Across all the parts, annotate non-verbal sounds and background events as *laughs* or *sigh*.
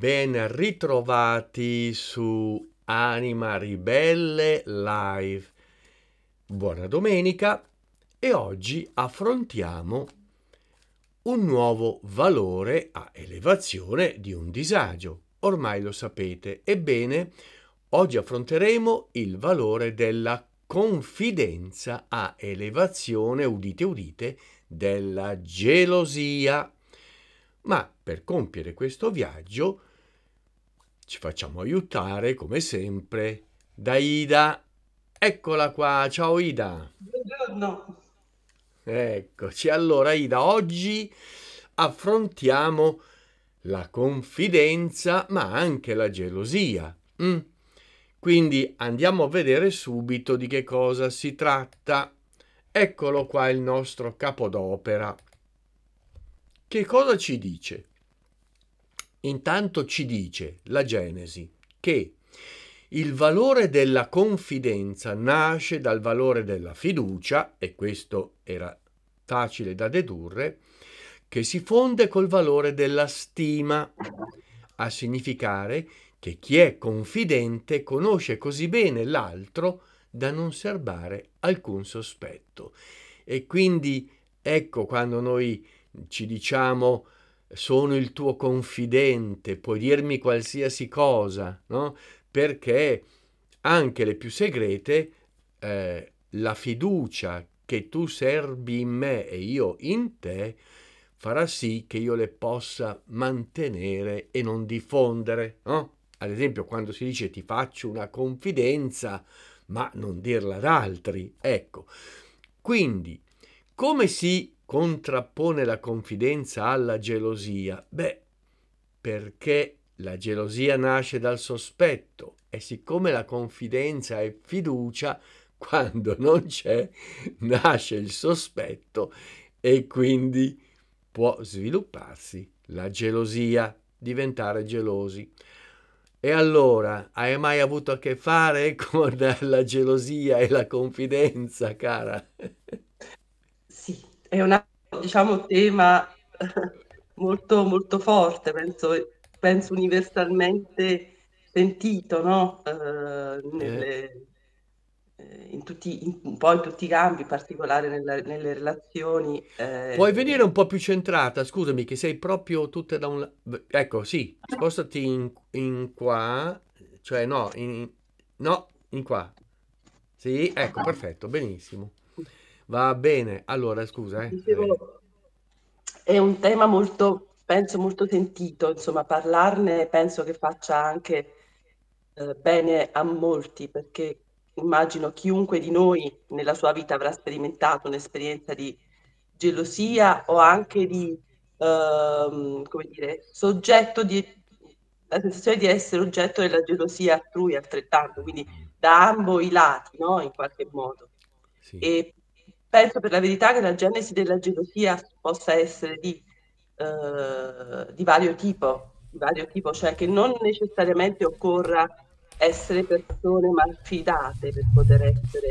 ben ritrovati su Anima Ribelle Live. Buona domenica e oggi affrontiamo un nuovo valore a elevazione di un disagio. Ormai lo sapete. Ebbene, oggi affronteremo il valore della confidenza a elevazione, udite udite, della gelosia. Ma per compiere questo viaggio ci facciamo aiutare, come sempre, da Ida. Eccola qua, ciao Ida. Buongiorno. Eccoci, allora Ida, oggi affrontiamo la confidenza ma anche la gelosia. Mm. Quindi andiamo a vedere subito di che cosa si tratta. Eccolo qua il nostro capodopera. Che cosa ci dice? Intanto ci dice la Genesi che il valore della confidenza nasce dal valore della fiducia, e questo era facile da dedurre, che si fonde col valore della stima, a significare che chi è confidente conosce così bene l'altro da non serbare alcun sospetto. E quindi ecco quando noi ci diciamo sono il tuo confidente, puoi dirmi qualsiasi cosa, no? Perché anche le più segrete, eh, la fiducia che tu serbi in me e io in te, farà sì che io le possa mantenere e non diffondere, no? Ad esempio, quando si dice ti faccio una confidenza, ma non dirla ad altri, ecco. Quindi, come si contrappone la confidenza alla gelosia? Beh, perché la gelosia nasce dal sospetto e siccome la confidenza è fiducia, *laughs* quando non c'è nasce il sospetto e quindi può svilupparsi la gelosia, diventare gelosi. E allora, hai mai avuto a che fare *laughs* con la gelosia e la confidenza, cara? è un diciamo, tema *laughs* molto, molto forte, penso, penso universalmente sentito no? eh, nelle, eh, in, tutti, in, in tutti, i campi, in particolare nella, nelle relazioni. Eh. Puoi venire un po' più centrata, scusami, che sei proprio tutta da un... Ecco, sì, spostati in, in qua, cioè no, in, no, in qua. Sì, ecco, perfetto, benissimo. Va bene, allora scusa. Eh. Dicevo, eh. è un tema molto, penso, molto sentito, insomma parlarne penso che faccia anche eh, bene a molti perché immagino chiunque di noi nella sua vita avrà sperimentato un'esperienza di gelosia o anche di, ehm, come dire, soggetto di la sensazione di essere oggetto della gelosia altrui altrettanto, quindi da ambo i lati, no? in qualche modo. Sì. E penso per la verità che la genesi della gelosia possa essere di, eh, di, vario tipo, di, vario tipo, cioè che non necessariamente occorra essere persone malfidate per poter essere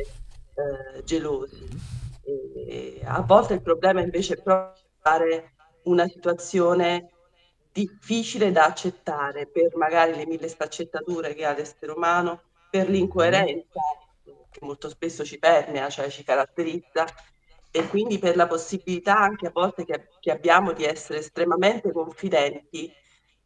eh, gelosi. E, a volte il problema invece è proprio fare una situazione difficile da accettare per magari le mille sfaccettature che ha l'essere umano, per l'incoerenza che molto spesso ci permea, cioè ci caratterizza, e quindi per la possibilità anche a volte che, che abbiamo di essere estremamente confidenti,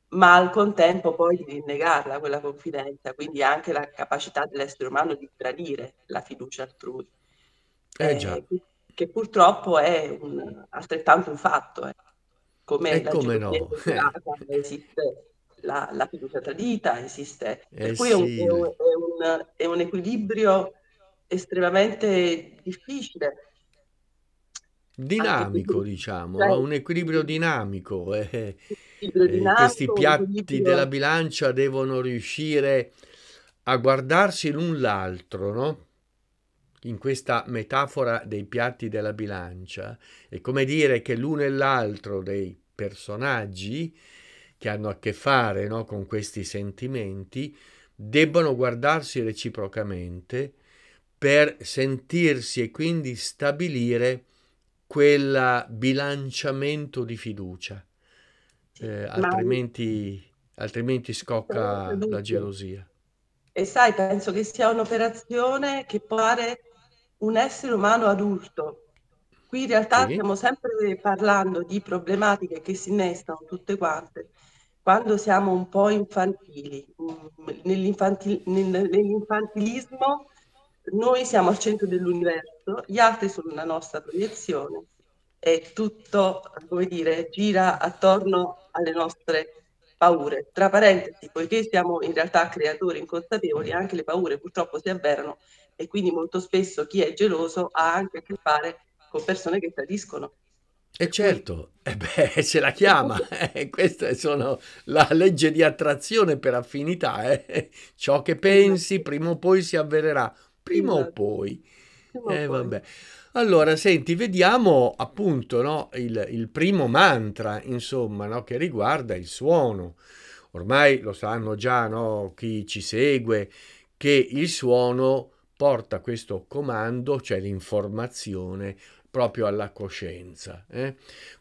ma al contempo poi di rinnegarla quella confidenza, quindi anche la capacità dell'essere umano di tradire la fiducia altrui. Eh, eh già. Che purtroppo è un, altrettanto un fatto, eh. come e la come no. *laughs* esiste la, la, fiducia tradita, esiste. Eh per cui sì. è, un, è, un, è un equilibrio estremamente difficile. Dinamico, qui, diciamo, cioè, un equilibrio dinamico. Eh, eh. equilibrio eh, dinamico questi piatti della bilancia devono riuscire a guardarsi l'un l'altro, no? In questa metafora dei piatti della bilancia, è come dire che l'uno e l'altro dei personaggi che hanno a che fare no, con questi sentimenti debbono guardarsi reciprocamente per sentirsi e quindi stabilire quel bilanciamento di fiducia, eh, altrimenti, altrimenti scocca la gelosia. E sai, penso che sia un'operazione che pare un essere umano adulto. Qui in realtà sì. stiamo sempre parlando di problematiche che si innestano tutte quante quando siamo un po' infantili, mm, nell'infantil- nell'infantilismo noi siamo al centro dell'universo, gli altri sono la nostra proiezione e tutto, come dire, gira attorno alle nostre paure. Tra parentesi, poiché siamo in realtà creatori inconsapevoli, anche le paure purtroppo si avverano e quindi molto spesso chi è geloso ha anche a che fare con persone che tradiscono. E certo, *laughs* eh beh, ce la chiama, *laughs* eh, è sono la legge di attrazione per affinità, eh. ciò che esatto. pensi prima o poi si avvererà, prima esatto. o poi. Prima eh, o poi. Allora, senti, vediamo appunto no, il, il, primo mantra, insomma, no, che riguarda il suono. Ormai lo sanno già no, chi ci segue che il suono porta questo comando, cioè l'informazione, proprio alla coscienza. Eh?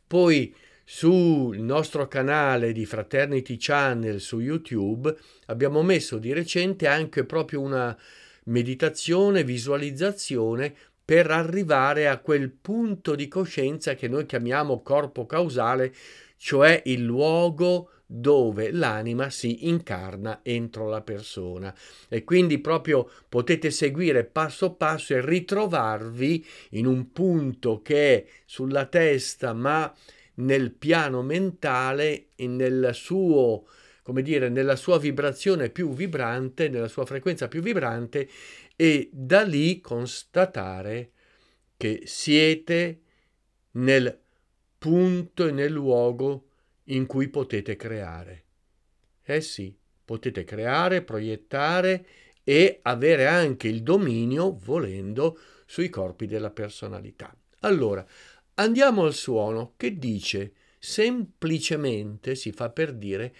Poi sul nostro canale di Fraternity Channel su YouTube abbiamo messo di recente anche proprio una, meditazione, visualizzazione per arrivare a quel punto di coscienza che noi chiamiamo corpo causale, cioè il luogo dove l'anima si incarna entro la persona e quindi proprio potete seguire passo passo e ritrovarvi in un punto che è sulla testa ma nel piano mentale e nel suo come dire, nella sua vibrazione più vibrante, nella sua frequenza più vibrante e da lì constatare che siete nel punto e nel luogo in cui potete creare. Eh sì, potete creare, proiettare e avere anche il dominio, volendo, sui corpi della personalità. Allora, andiamo al suono che dice semplicemente, si fa per dire,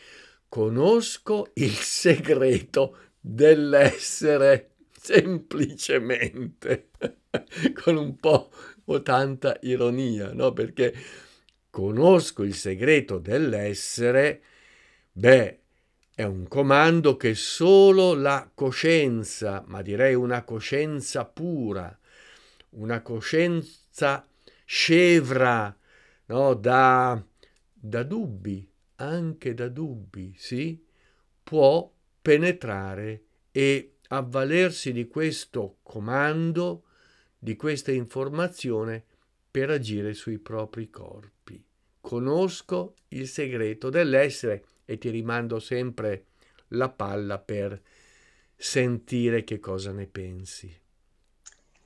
conosco il segreto dell'essere semplicemente, *laughs* con un po' o tanta ironia, no? Perché conosco il segreto dell'essere, beh, è un comando che solo la coscienza, ma direi una coscienza pura, una coscienza scevra no? da, da dubbi, anche da dubbi, sì, può penetrare e avvalersi di questo comando, di questa informazione per agire sui propri corpi. Conosco il segreto dell'essere e ti rimando sempre la palla per sentire che cosa ne pensi.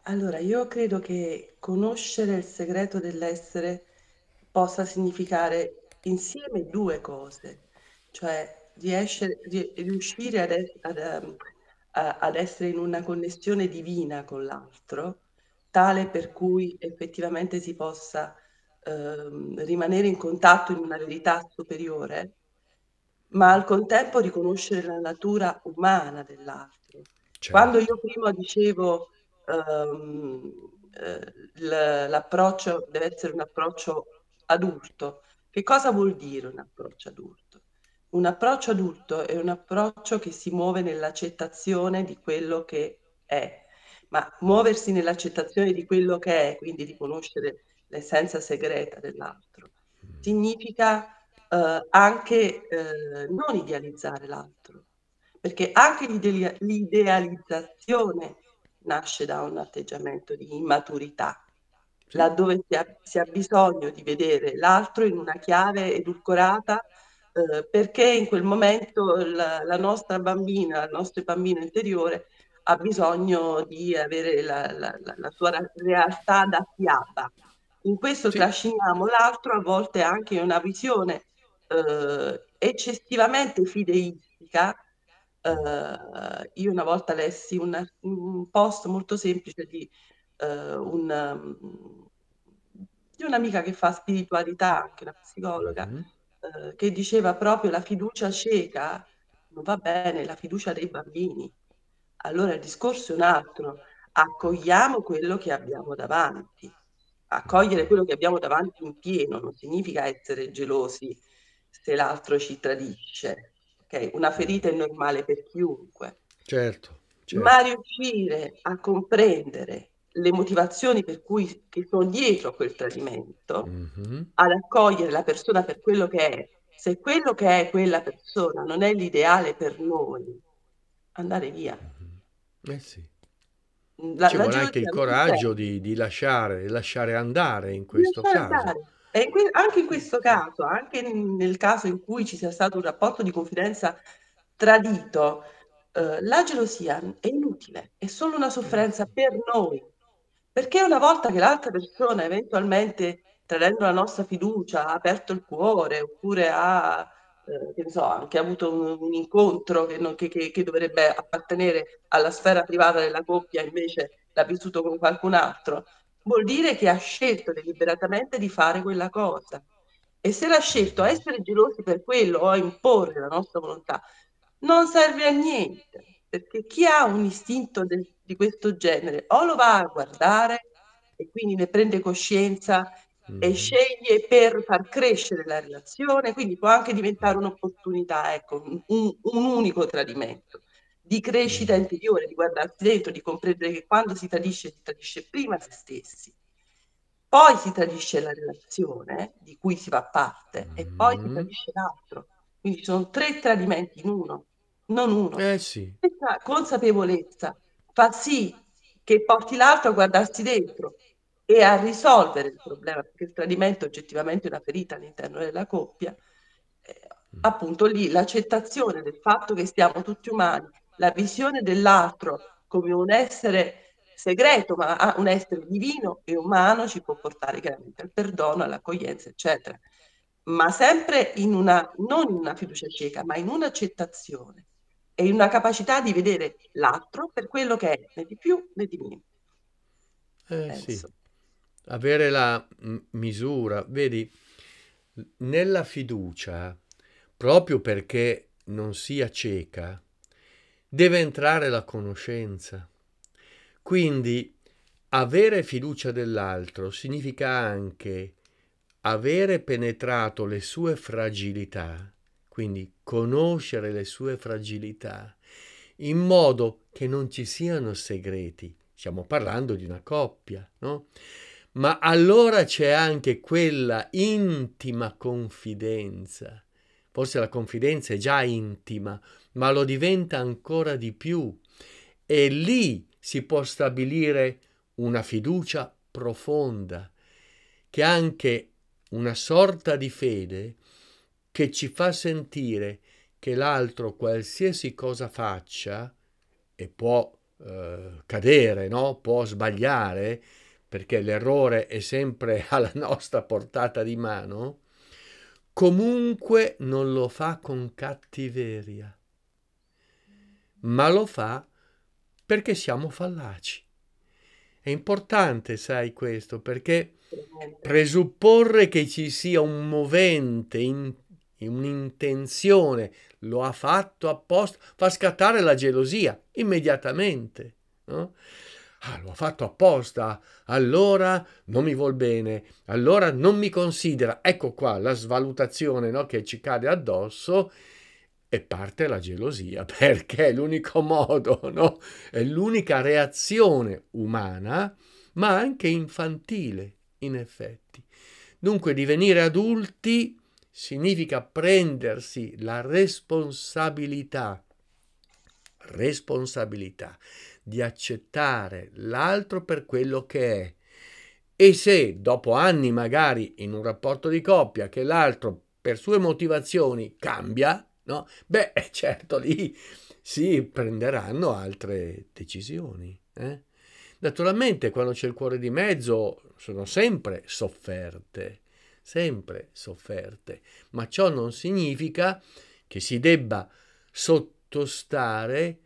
Allora, io credo che conoscere il segreto dell'essere possa significare insieme due cose, cioè riesce, riuscire ad, ad, ehm, ad, essere in una connessione divina con l'altro, tale per cui effettivamente si possa ehm, rimanere in contatto in una verità superiore, ma al contempo riconoscere la natura umana dell'altro. Certo. Quando io prima dicevo ehm, eh, l'approccio deve essere un approccio adulto, che cosa vuol dire un approccio adulto? Un approccio adulto è un approccio che si muove nell'accettazione di quello che è, ma muoversi nell'accettazione di quello che è, quindi di conoscere l'essenza segreta dell'altro, mm. significa eh, anche eh, non idealizzare l'altro, perché anche l'ide- l'idealizzazione nasce da un atteggiamento di immaturità laddove si ha, si ha bisogno di vedere l'altro in una chiave edulcorata eh, perché in quel momento la, la nostra bambina, il nostro bambino interiore ha bisogno di avere la, la, la sua realtà da fiaba. In questo sì. trasciniamo l'altro a volte anche in una visione eh, eccessivamente fideistica. Eh, io una volta lessi un, un post molto semplice di eh, un, mm, di un'amica che fa spiritualità, anche una psicologa, mm-hmm. eh, che diceva proprio la fiducia cieca non va bene, la fiducia dei bambini. Allora il discorso è un altro, accogliamo quello che abbiamo davanti. Accogliere quello che abbiamo davanti in pieno non significa essere gelosi se l'altro ci tradisce. Okay? Una ferita è normale per chiunque. Certo, certo. Ma riuscire a comprendere le motivazioni per cui che sono dietro a quel tradimento, mm-hmm. ad accogliere la persona per quello che è. Se quello che è quella persona non è l'ideale per noi, andare via. Mm-hmm. Eh sì. La, Ci la vuole anche il coraggio di, di, lasciare, lasciare andare in questo lasciare caso. Andare. In que- anche in questo caso, anche nel caso in cui ci sia stato un rapporto di confidenza tradito, eh, la gelosia è inutile, è solo una sofferenza per noi, perché una volta che l'altra persona eventualmente, tradendo la nostra fiducia, ha aperto il cuore oppure ha, eh, che ne so, anche avuto un, un incontro che, non, che, che, che, dovrebbe appartenere alla sfera privata della coppia, invece l'ha vissuto con qualcun altro, vuol dire che ha scelto deliberatamente di fare quella cosa. E se l'ha scelto a essere gelosi per quello o a imporre la nostra volontà, non serve a niente, perché chi ha un istinto del di questo genere, o lo va a guardare e quindi ne prende coscienza mm. e sceglie per far crescere la relazione, quindi può anche diventare un'opportunità, ecco, un, un unico tradimento di crescita mm. interiore, di guardarsi dentro, di comprendere che quando si tradisce, si tradisce prima se stessi, poi si tradisce la relazione di cui si fa parte e poi si mm. tradisce l'altro. Quindi ci sono tre tradimenti in uno, non uno. Eh sì. Questa consapevolezza fa sì che porti l'altro a guardarsi dentro e a risolvere il problema, perché il tradimento è oggettivamente una ferita all'interno della coppia, eh, mm. appunto lì l'accettazione del fatto che siamo tutti umani, la visione dell'altro come un essere segreto, ma ah, un essere divino e umano ci può portare chiaramente al perdono, all'accoglienza, eccetera. Ma sempre in una, non in una fiducia cieca, ma in un'accettazione e una capacità di vedere l'altro per quello che è, né di più né di meno. Eh, sì. Avere la m- misura, vedi, nella fiducia, proprio perché non sia cieca, deve entrare la conoscenza. Quindi avere fiducia dell'altro significa anche avere penetrato le sue fragilità, quindi conoscere le sue fragilità, in modo che non ci siano segreti. Stiamo parlando di una coppia, no? Ma allora c'è anche quella intima confidenza. Forse la confidenza è già intima, ma lo diventa ancora di più. E lì si può stabilire una fiducia profonda, che anche una sorta di fede che ci fa sentire che l'altro qualsiasi cosa faccia e può eh, cadere, no? può sbagliare, perché l'errore è sempre *laughs* alla nostra portata di mano, comunque non lo fa con cattiveria, ma lo fa perché siamo fallaci. È importante, sai, questo, perché presupporre che ci sia un movente interno un'intenzione, lo ha fatto apposta, fa scattare la gelosia immediatamente. No? Ah, lo ha fatto apposta, allora non mi vuol bene, allora non mi considera. Ecco qua la svalutazione no, che ci cade addosso e parte la gelosia, *laughs* perché è l'unico modo, no? è l'unica reazione umana, ma anche infantile, in effetti. Dunque, divenire adulti significa prendersi la responsabilità, responsabilità di accettare l'altro per quello che è. E se dopo anni magari in un rapporto di coppia che l'altro per sue motivazioni cambia, no? Beh, eh, certo lì si prenderanno altre decisioni. Eh? Naturalmente quando c'è il cuore di mezzo sono sempre sofferte sempre sofferte, ma ciò non significa che si debba sottostare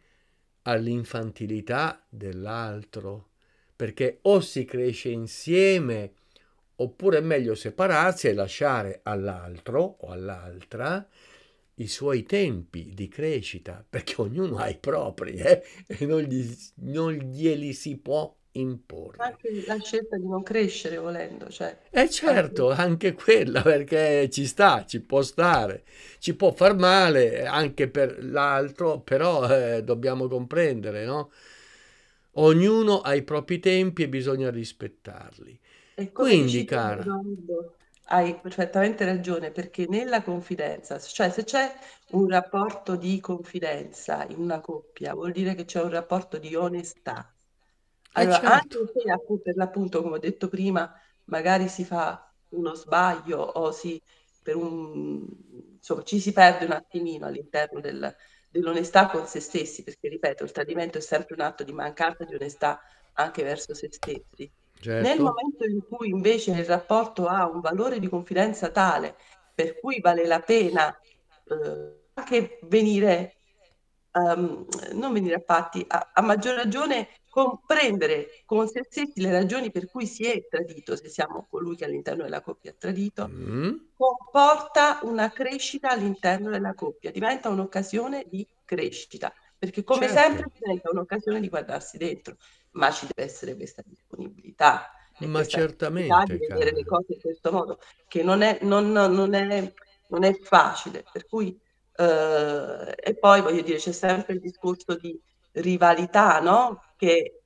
all'infantilità dell'altro, perché o si cresce insieme, oppure è meglio separarsi e lasciare all'altro o all'altra i suoi tempi di crescita, perché ognuno ha i propri eh? e non, gli, non glieli si può imporre. la scelta di non crescere volendo, cioè. Eh certo, anche quella perché ci sta, ci può stare, ci può far male eh, anche per l'altro, però eh, dobbiamo comprendere, no? Ognuno ha i propri tempi e bisogna rispettarli. E Quindi, cara, hai perfettamente ragione perché nella confidenza, cioè se c'è un rapporto di confidenza in una coppia, vuol dire che c'è un rapporto di onestà Ah, allora, certo. anche se appunto, per l'appunto, come ho detto prima, magari si fa uno sbaglio o si, un, insomma, ci si perde un attimino all'interno del, dell'onestà con se stessi, perché ripeto, il tradimento è sempre un atto di mancanza di onestà anche verso se stessi. Certo. Nel momento in cui invece il rapporto ha un valore di confidenza tale per cui vale la pena eh, anche venire, um, non venire a patti, a, a maggior ragione comprendere con se stessi le ragioni per cui si è tradito, se siamo colui che all'interno della coppia ha tradito, mm. comporta una crescita all'interno della coppia, diventa un'occasione di crescita, perché come certo. sempre diventa un'occasione di guardarsi dentro, ma ci deve essere questa disponibilità. Ma certamente. Di vedere le cose in questo modo, che non è, non, non è, non è facile, per cui... Eh, e poi voglio dire, c'è sempre il discorso di rivalità, no? Che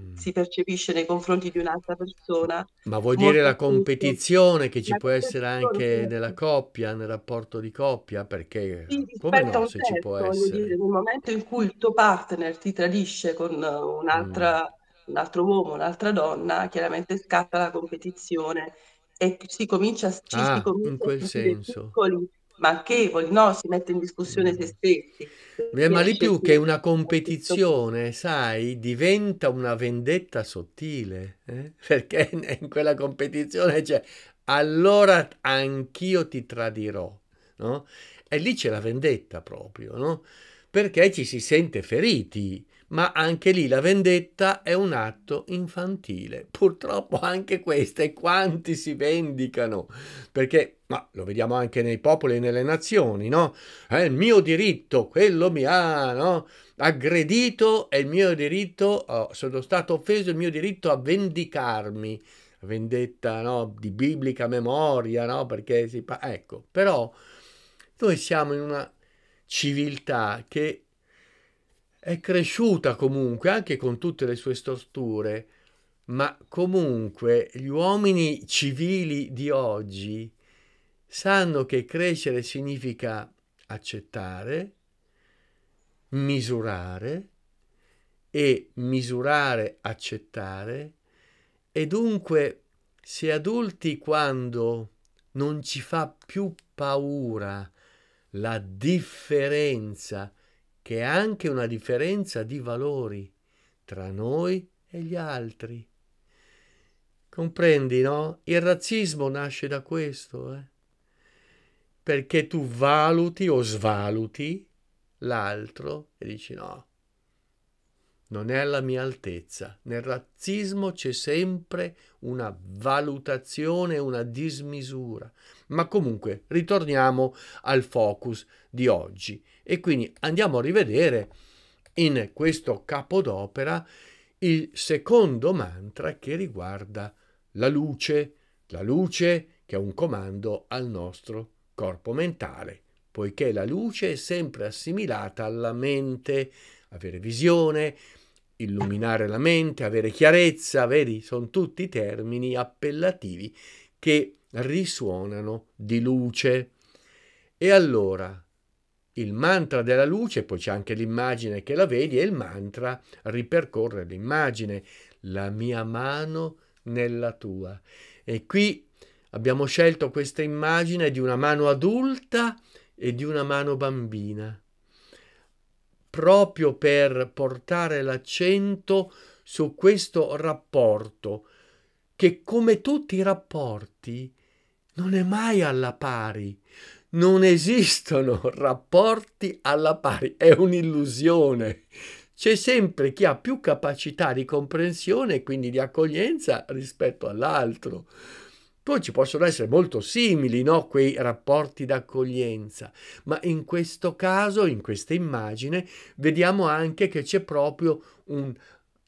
mm. si percepisce nei confronti di un'altra persona. Ma vuol dire la competizione che ci può essere anche nella coppia, nel rapporto di coppia, perché come no se ci può essere? Dire, nel momento in cui il tuo partner ti tradisce con eh, un'altra, mm. un altro uomo, un'altra donna, chiaramente scatta la competizione e si comincia, ci ah, si comincia in quel senso. piccoli manchevoli, no? si mette in discussione se stessi. Beh, ma lì più che una competizione, sai, diventa una vendetta sottile, eh? *laughs* perché in quella competizione c'è allora anch'io ti tradirò, no? E lì c'è la vendetta proprio, no? Perché ci si sente feriti ma anche lì la vendetta è un atto infantile. Purtroppo anche questa e quanti si vendicano, perché ma lo vediamo anche nei popoli e nelle nazioni, no? È eh, il mio diritto, quello mi ha no? aggredito, è il mio diritto, oh, sono stato offeso, è il mio diritto a vendicarmi. Vendetta no? di biblica memoria, no? Perché si pa- ecco, però noi siamo in una civiltà che è cresciuta comunque, anche con tutte le sue storture, ma comunque gli uomini civili di oggi sanno che crescere significa accettare, misurare e misurare, accettare e dunque se adulti quando non ci fa più paura la differenza che è anche una differenza di valori tra noi e gli altri. Comprendi, no? Il razzismo nasce da questo, eh? perché tu valuti o svaluti l'altro e dici no, non è alla mia altezza. Nel razzismo c'è sempre una valutazione, una dismisura. Ma comunque, ritorniamo al focus di oggi. E quindi andiamo a rivedere in questo capo d'opera il secondo mantra che riguarda la luce, la luce che è un comando al nostro corpo mentale, poiché la luce è sempre assimilata alla mente, avere visione, illuminare la mente, avere chiarezza, vedi, sono tutti termini appellativi che risuonano di luce. E allora il mantra della luce, poi c'è anche l'immagine che la vedi e il mantra ripercorre l'immagine, la mia mano nella tua. E qui abbiamo scelto questa immagine di una mano adulta e di una mano bambina, proprio per portare l'accento su questo rapporto che come tutti i rapporti non è mai alla pari, non esistono rapporti alla pari, è un'illusione. C'è sempre chi ha più capacità di comprensione e quindi di accoglienza rispetto all'altro. Poi ci possono essere molto simili no? quei rapporti d'accoglienza, ma in questo caso, in questa immagine, vediamo anche che c'è proprio un,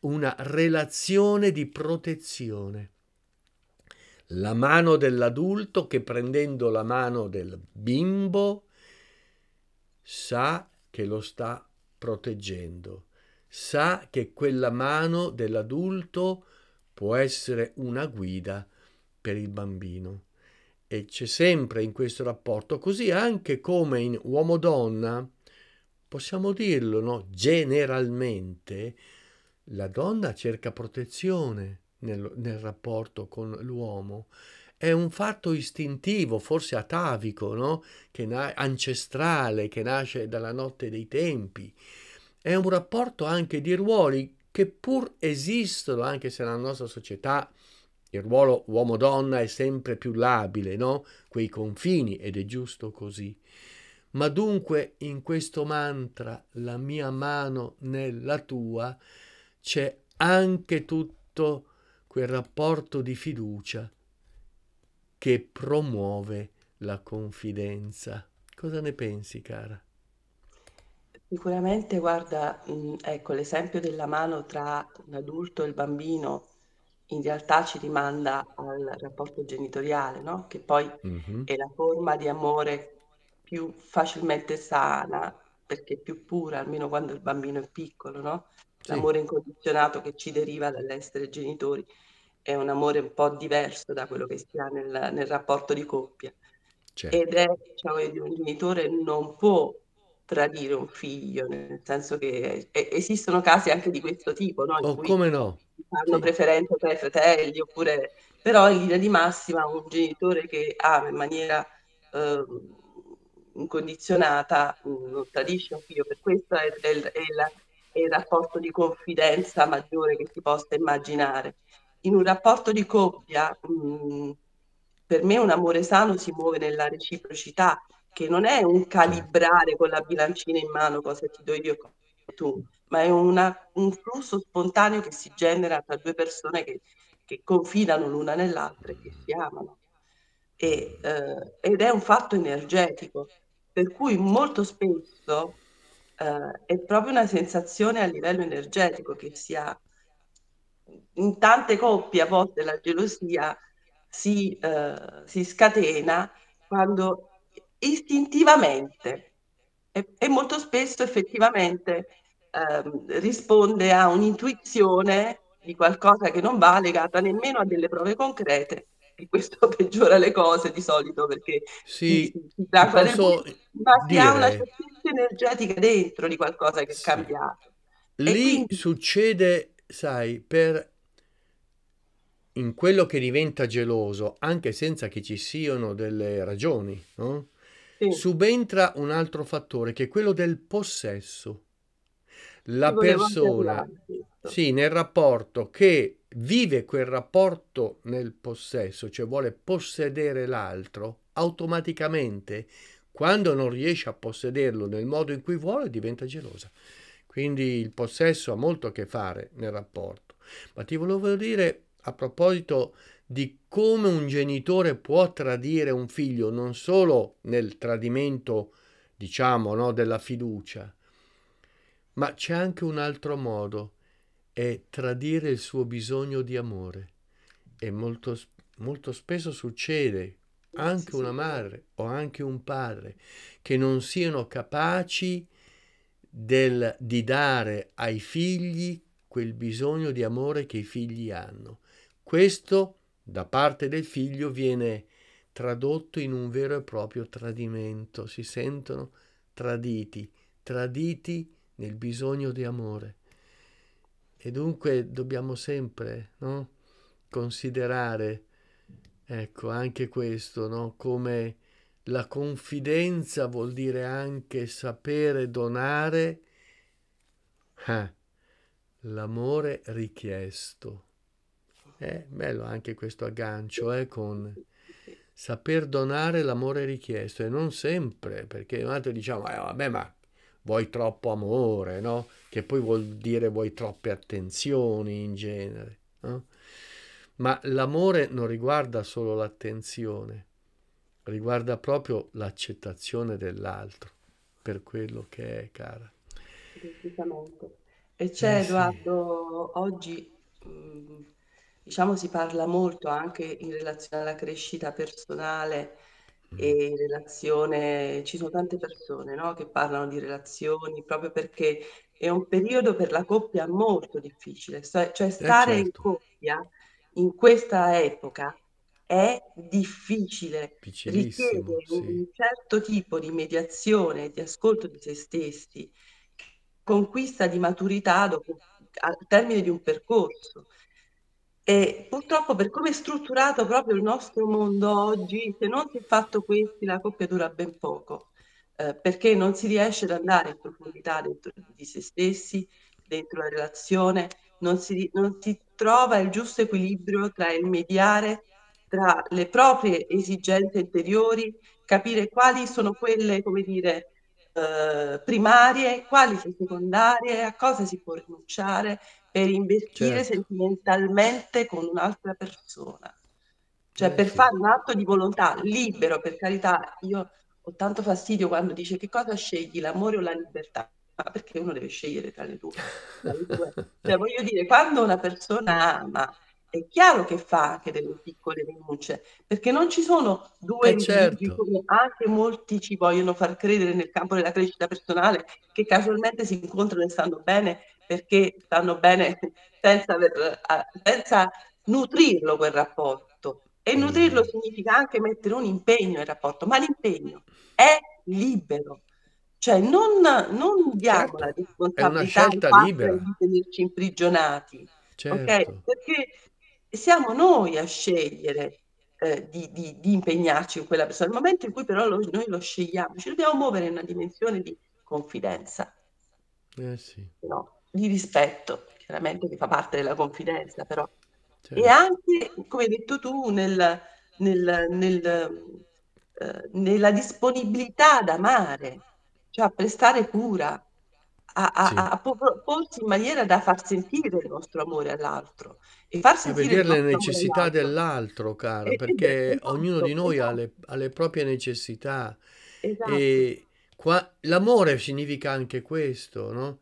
una relazione di protezione la mano dell'adulto che prendendo la mano del bimbo sa che lo sta proteggendo, sa che quella mano dell'adulto può essere una guida per il bambino. E c'è sempre in questo rapporto, così anche come in uomo-donna, possiamo dirlo, no? generalmente, la donna cerca protezione, nel, nel rapporto con l'uomo è un fatto istintivo, forse atavico, no? che na- ancestrale, che nasce dalla notte dei tempi. È un rapporto anche di ruoli che pur esistono, anche se nella nostra società il ruolo uomo-donna è sempre più labile, no? quei confini, ed è giusto così. Ma dunque in questo mantra, la mia mano nella tua, c'è anche tutto quel rapporto di fiducia che promuove la confidenza. Cosa ne pensi, cara? Sicuramente, guarda, ecco, l'esempio della mano tra l'adulto e il bambino in realtà ci rimanda al rapporto genitoriale, no? Che poi Mhm. è la forma di amore più facilmente sana, perché più pura, almeno quando il bambino è piccolo, no? Sì. L'amore incondizionato che ci deriva dall'essere genitori è un amore un po' diverso da quello che si ha nel, nel rapporto di coppia. Certo. Ed è, diciamo, un genitore non può tradire un figlio, nel senso che è, esistono casi anche di questo tipo, no? Oh, come no? Hanno sì. preferenza tra i fratelli, oppure... Però in linea di massima un genitore che ama in maniera eh, incondizionata mm, non tradisce un figlio, per questo è, è, è la, e il rapporto di confidenza maggiore che si possa immaginare. In un rapporto di coppia, mh, mm, per me un amore sano si muove nella reciprocità, che non è un calibrare con la bilancina in mano cosa ti do io e tu, ma è una, un flusso spontaneo che si genera tra due persone che, che confidano l'una nell'altra e che si amano. E, eh, ed è un fatto energetico, per cui molto spesso eh, è proprio una sensazione a livello energetico che si ha. In tante coppie a volte la gelosia si, eh, si scatena quando istintivamente e, e molto spesso effettivamente eh, risponde a un'intuizione di qualcosa che non va legata nemmeno a delle prove concrete, e questo *laughs* peggiora le cose di solito perché sì, si, dà quella ma si ha una certezza energetica dentro di qualcosa che sì. è cambiato. Lì quindi... succede, sai, per in quello che diventa geloso, anche senza che ci siano delle ragioni, no? sì. subentra un altro fattore che è quello del possesso la persona, certo. sì, nel rapporto che vive quel rapporto nel possesso, cioè vuole possedere l'altro, automaticamente, quando non riesce a possederlo nel modo in cui vuole, diventa gelosa. Quindi il possesso ha molto a che fare nel rapporto. Ma ti volevo dire a proposito di come un genitore può tradire un figlio, non solo nel tradimento, diciamo, no, della fiducia, ma c'è anche un altro modo, è tradire il suo bisogno di amore. E molto, molto spesso succede anche una madre o anche un padre che non siano capaci del, di dare ai figli quel bisogno di amore che i figli hanno. Questo da parte del figlio viene tradotto in un vero e proprio tradimento, si sentono traditi, traditi nel bisogno di amore. E dunque dobbiamo sempre no? considerare ecco, anche questo, no? come la confidenza vuol dire anche sapere donare ah, l'amore richiesto. È eh, bello anche questo aggancio eh, con saper donare l'amore richiesto e non sempre, perché un altro diciamo, eh, vabbè, ma vuoi troppo amore, no? Che poi vuol dire vuoi troppe attenzioni in genere. No? Ma l'amore non riguarda solo l'attenzione, riguarda proprio l'accettazione dell'altro per quello che è, cara. E eh, c'è eh, Edoardo, sì. oggi mm, diciamo si parla molto anche in relazione alla crescita personale Mm. e relazione, ci sono tante persone no, che parlano di relazioni proprio perché è un periodo per la coppia molto difficile, cioè eh, stare certo. in coppia in questa epoca è difficile, richiede sì. un certo tipo di mediazione, di ascolto di se stessi, conquista di maturità dopo, al termine di un percorso e purtroppo per come è strutturato proprio il nostro mondo oggi, se non si è fatto questi, la coppia dura ben poco, eh, perché non si riesce ad andare in profondità dentro di se stessi, dentro la relazione, non si, non si trova il giusto equilibrio tra il mediare, tra le proprie esigenze interiori, capire quali sono quelle, come dire, eh, primarie, quali sono secondarie, a cosa si può rinunciare, per investire certo. sentimentalmente con un'altra persona. Cioè, certo. per fare un atto di volontà libero, per carità, io ho tanto fastidio quando dice che cosa scegli, l'amore o la libertà, ma perché uno deve scegliere tra le due. Tra le due. *laughs* cioè, voglio dire, quando una persona ama, è chiaro che fa anche delle piccole rinunce, perché non ci sono due eh certo. come anche molti ci vogliono far credere nel campo della crescita personale, che casualmente si incontrano e stanno bene perché stanno bene senza, aver, senza nutrirlo quel rapporto. E mm. nutrirlo significa anche mettere un impegno nel rapporto, ma l'impegno è libero. Cioè non, non diamo certo. la responsabilità di tenerci imprigionati, certo. okay? perché siamo noi a scegliere eh, di, di, di, impegnarci in quella persona. Nel momento in cui però lo, noi lo scegliamo, ci dobbiamo muovere in una dimensione di confidenza. Eh sì. No? di rispetto, chiaramente che fa parte della confidenza, però. Certo. E anche, come hai detto tu, nel, nel, nel, eh, nella disponibilità ad amare, cioè a prestare cura, a, a, sì. a, porsi in maniera da far sentire il nostro amore all'altro e far eh, sentire a vedere le necessità dell'altro, cara, eh, perché esatto, ognuno di noi esatto. ha, le, ha, le, proprie necessità esatto. e qua, l'amore significa anche questo, no?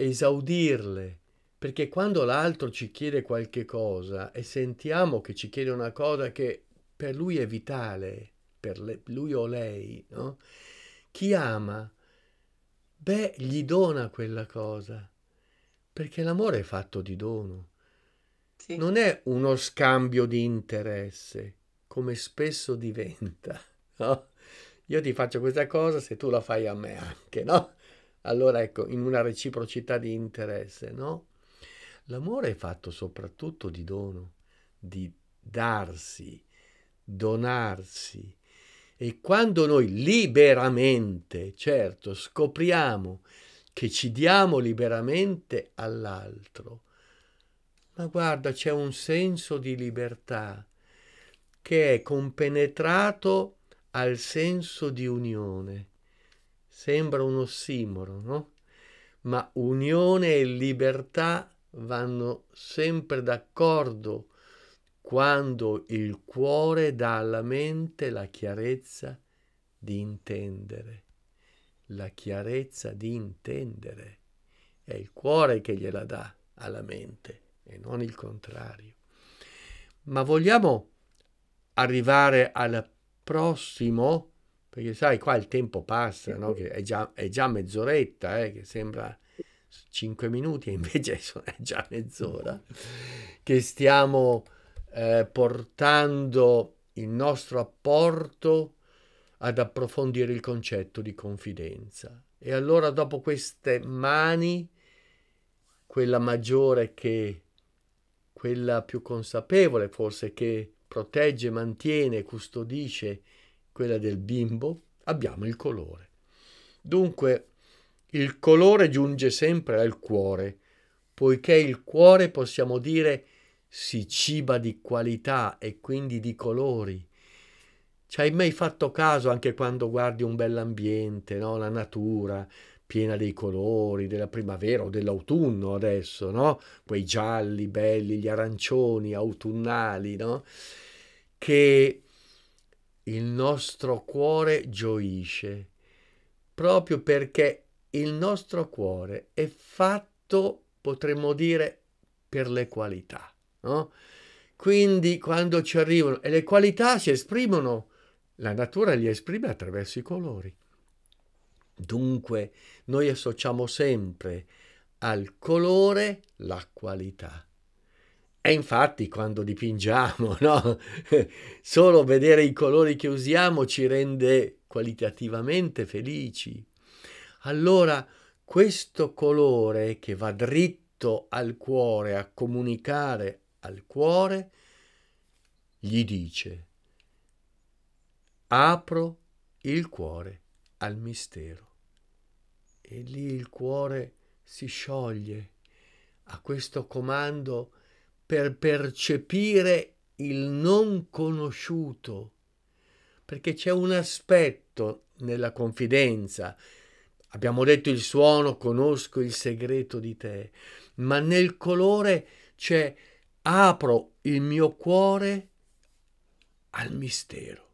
esaudirle, perché quando l'altro ci chiede qualche cosa e sentiamo che ci chiede una cosa che per lui è vitale, per lui o lei, no? chi ama, beh, gli dona quella cosa, perché l'amore è fatto di dono. Sì. Non è uno scambio di interesse, come spesso diventa. *laughs* No? Io ti faccio questa cosa se tu la fai a me anche, no? Allora ecco, in una reciprocità di interesse, no? L'amore è fatto soprattutto di dono, di darsi, donarsi. E quando noi liberamente, certo, scopriamo che ci diamo liberamente all'altro, ma guarda, c'è un senso di libertà che è compenetrato al senso di unione Sembra un ossimoro, no? Ma unione e libertà vanno sempre d'accordo quando il cuore dà alla mente la chiarezza di intendere. La chiarezza di intendere. È il cuore che gliela dà alla mente e non il contrario. Ma vogliamo arrivare al prossimo perché sai, qua il tempo passa, no? è, già, è, già, mezz'oretta, eh? che sembra 5 minuti, e invece *laughs* è già mezz'ora, che stiamo eh, portando il nostro apporto ad approfondire il concetto di confidenza. E allora dopo queste mani, quella maggiore che quella più consapevole forse che protegge, mantiene, custodisce quella del bimbo, abbiamo il colore. Dunque, il colore giunge sempre al cuore, poiché il cuore, possiamo dire, si ciba di qualità e quindi di colori. Ci hai mai fatto caso anche quando guardi un bell'ambiente, no? la natura, piena dei colori della primavera o dell'autunno adesso, no? Quei gialli belli, gli arancioni autunnali, no? Che il nostro cuore gioisce, proprio perché il nostro cuore è fatto, potremmo dire, per le qualità. No? Quindi quando ci arrivano, e le qualità si esprimono, la natura li esprime attraverso i colori. Dunque noi associamo sempre al colore la qualità. E infatti quando dipingiamo, *laughs* no? solo vedere i colori che usiamo ci rende qualitativamente felici. Allora questo colore che va dritto al cuore, a comunicare al cuore, gli dice, apro il cuore al mistero. E lì il cuore si scioglie a questo comando per percepire il non conosciuto, perché c'è un aspetto nella confidenza. Abbiamo detto il suono, conosco il segreto di te, ma nel colore c'è apro il mio cuore al mistero,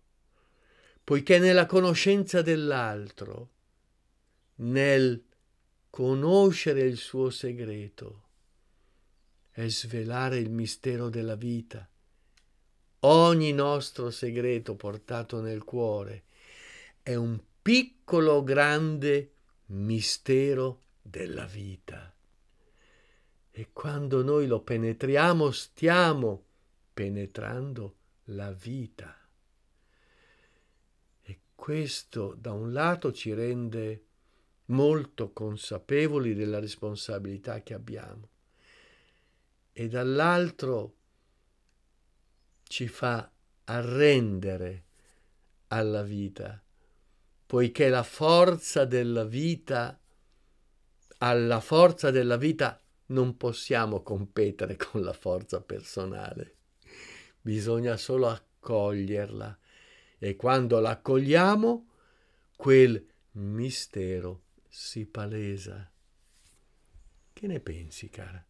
poiché nella conoscenza dell'altro, nel conoscere il suo segreto, è svelare il mistero della vita, ogni nostro segreto portato nel cuore è un piccolo grande mistero della vita. E quando noi lo penetriamo, stiamo penetrando la vita. E questo, da un lato, ci rende molto consapevoli della responsabilità che abbiamo e dall'altro ci fa arrendere alla vita, poiché la forza della vita, alla forza della vita non possiamo competere *laughs* con la forza personale, bisogna solo accoglierla e quando l'accogliamo quel mistero si palesa. Che ne pensi, cara?